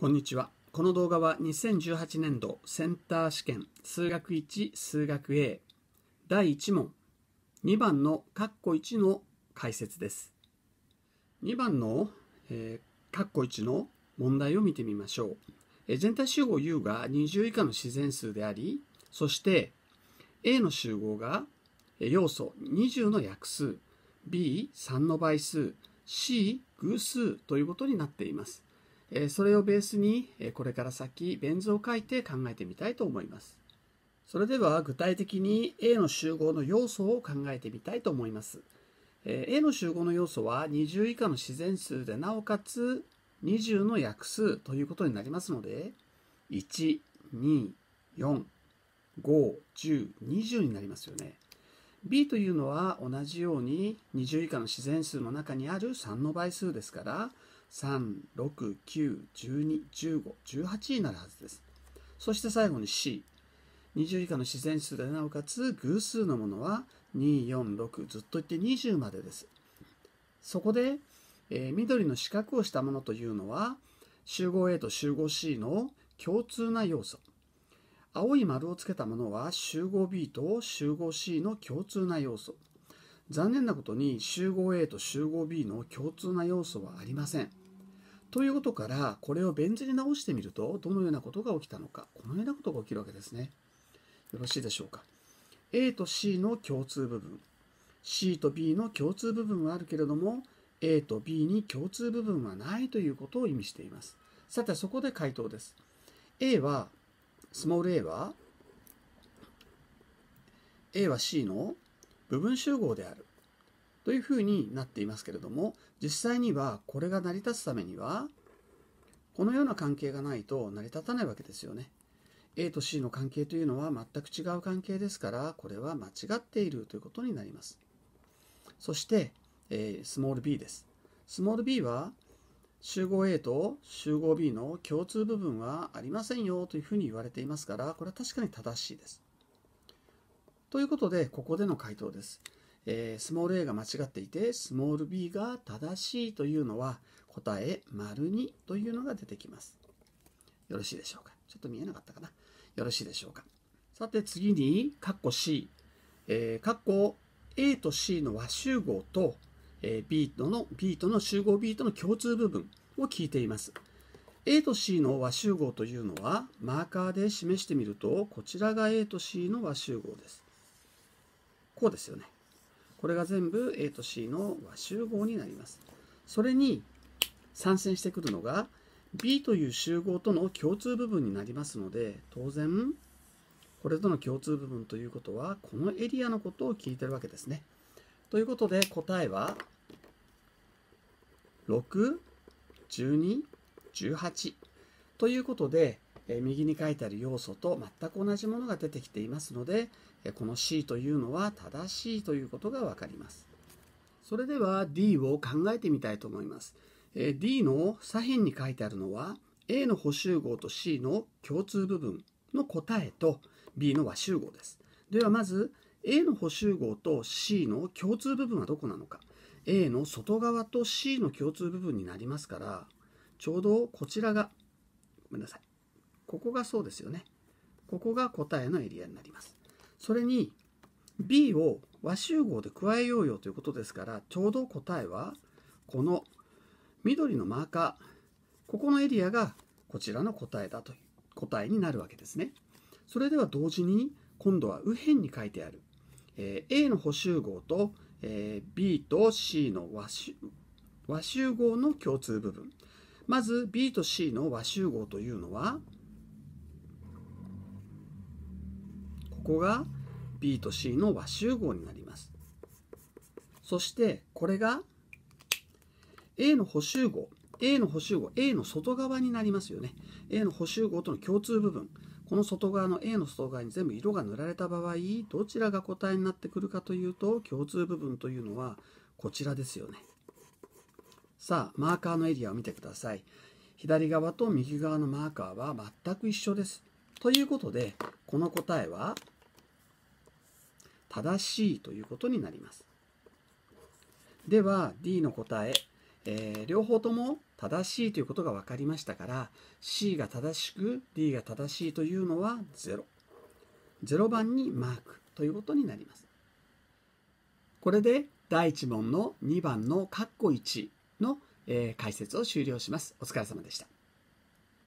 こんにちは。この動画は2018年度センター試験数学1数学 A 第1問2番の括弧1の解説です。2番の、え括弧1の問題を見てみましょう。えー、全体集合 U が20以下の自然数であり、そして A の集合が要素20の約数、B3 の倍数、C 偶数ということになっています。えそれをベースに、えこれから先ベン図を書いて考えてみたいと思いますそれでは具体的に A の集合の要素を考えてみたいと思います A の集合の要素は20以下の自然数でなおかつ20の約数ということになりますので1 2 4 5 1 0 2 0になりますよね B というのは同じように20以下の自然数の中にある3の倍数ですから369121518になるはずですそして最後に C20 以下の自然数でなおかつ偶数のものは246ずっといって20までですそこで、えー、緑の四角をしたものというのは集合 A と集合 C の共通な要素青い丸をつけたものは集合 B と集合 C の共通な要素残念なことに集合 A と集合 B の共通な要素はありません。ということからこれをベン図に直してみるとどのようなことが起きたのかこのようなことが起きるわけですね。よろしいでしょうか。A と C の共通部分 C と B の共通部分はあるけれども A と B に共通部分はないということを意味しています。さてそこで回答です。A はスモール a は A は C の部分集合であるというふうになっていますけれども実際にはこれが成り立つためにはこのような関係がないと成り立たないわけですよね。A と C の関係というのは全く違う関係ですからこれは間違っているということになります。そして、えー、スモール b です。スモール b は集合 A と集合 B の共通部分はありませんよというふうに言われていますからこれは確かに正しいです。ということで、ここでの回答です。えー、スモール a が間違っていて、スモール b が正しいというのは、答え丸2というのが出てきます。よろしいでしょうか。ちょっと見えなかったかな。よろしいでしょうか。さて次に、カッコ C。えー、カッコ A と C の和集合と、えー、B との、B との集合 B との共通部分を聞いています。A と C の和集合というのは、マーカーで示してみると、こちらが A と C の和集合です。こうですよね。これが全部 A と C の和集合になります。それに参戦してくるのが B という集合との共通部分になりますので、当然、これとの共通部分ということは、このエリアのことを聞いてるわけですね。ということで、答えは、6、12、18。ということで、え右に書いてある要素と全く同じものが出てきていますので、えこの C というのは正しいということが分かります。それでは D を考えてみたいと思います。え D の左辺に書いてあるのは A の補集合と C の共通部分の答えと B の和集合です。ではまず A の補集合と C の共通部分はどこなのか A の外側と C の共通部分になりますからちょうどこちらがごめんなさいここがそうですよね。ここが答えのエリアになります。それに B を和集合で加えようよということですから、ちょうど答えはこの緑のマーカー、ここのエリアがこちらの答えだという答えになるわけですね。それでは同時に今度は右辺に書いてある、えー、A の補集合と、えー、B と C の和集和集合の共通部分。まず B と C の和集合というのはここが B と C の和集合になります。そしてこれが A の補集合 A の補集合 A の外側になりますよね。A の補集合との共通部分この外側の A の外側に全部色が塗られた場合どちらが答えになってくるかというと共通部分というのはこちらですよね。さあマーカーのエリアを見てください。左側と右側のマーカーは全く一緒です。ということで、この答えは、正しいということになります。では、D の答え、えー、両方とも正しいということが分かりましたから、C が正しく、D が正しいというのは0。0番にマークということになります。これで、第1問の2番のカッコ1の、えー、解説を終了します。お疲れ様でした。